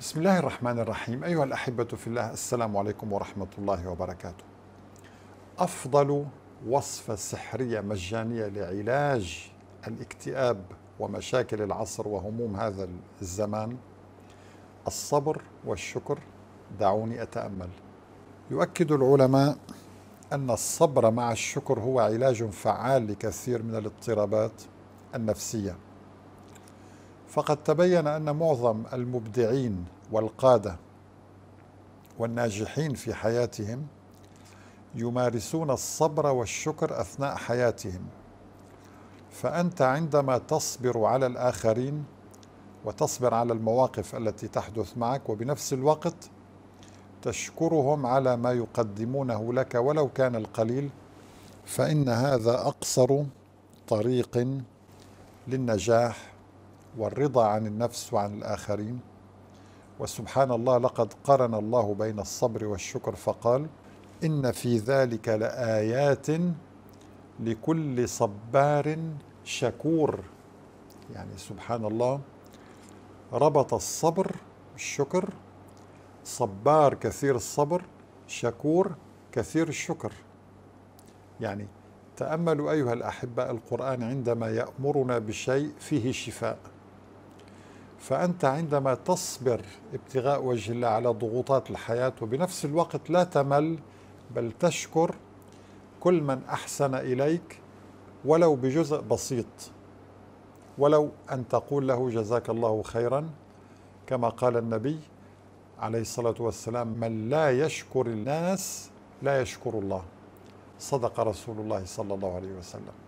بسم الله الرحمن الرحيم أيها الأحبة في الله السلام عليكم ورحمة الله وبركاته أفضل وصفة سحرية مجانية لعلاج الاكتئاب ومشاكل العصر وهموم هذا الزمان الصبر والشكر دعوني أتأمل يؤكد العلماء أن الصبر مع الشكر هو علاج فعال لكثير من الاضطرابات النفسيه فقد تبين ان معظم المبدعين والقاده والناجحين في حياتهم يمارسون الصبر والشكر اثناء حياتهم فانت عندما تصبر على الاخرين وتصبر على المواقف التي تحدث معك وبنفس الوقت تشكرهم على ما يقدمونه لك ولو كان القليل فان هذا اقصر طريق للنجاح والرضا عن النفس وعن الآخرين وسبحان الله لقد قرن الله بين الصبر والشكر فقال إن في ذلك لآيات لكل صبار شكور يعني سبحان الله ربط الصبر بالشكر صبار كثير الصبر شكور كثير الشكر يعني تأملوا أيها الأحبة القرآن عندما يأمرنا بشيء فيه شفاء فأنت عندما تصبر ابتغاء وجه الله على ضغوطات الحياة وبنفس الوقت لا تمل بل تشكر كل من أحسن إليك ولو بجزء بسيط ولو أن تقول له جزاك الله خيرا كما قال النبي عليه الصلاة والسلام من لا يشكر الناس لا يشكر الله صدق رسول الله صلى الله عليه وسلم